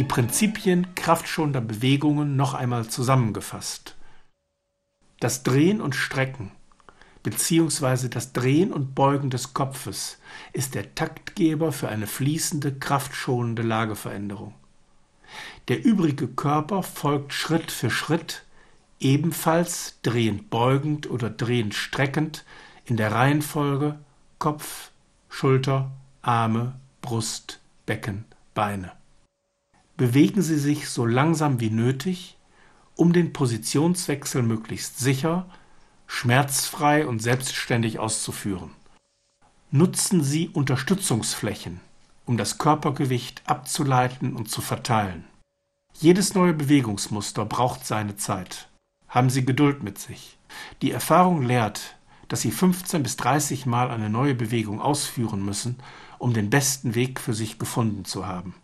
die Prinzipien kraftschonender Bewegungen noch einmal zusammengefasst. Das Drehen und Strecken bzw. das Drehen und Beugen des Kopfes ist der Taktgeber für eine fließende, kraftschonende Lageveränderung. Der übrige Körper folgt Schritt für Schritt, ebenfalls drehend beugend oder drehend streckend in der Reihenfolge Kopf, Schulter, Arme, Brust, Becken, Beine bewegen Sie sich so langsam wie nötig, um den Positionswechsel möglichst sicher, schmerzfrei und selbstständig auszuführen. Nutzen Sie Unterstützungsflächen, um das Körpergewicht abzuleiten und zu verteilen. Jedes neue Bewegungsmuster braucht seine Zeit. Haben Sie Geduld mit sich. Die Erfahrung lehrt, dass Sie 15 bis 30 Mal eine neue Bewegung ausführen müssen, um den besten Weg für sich gefunden zu haben.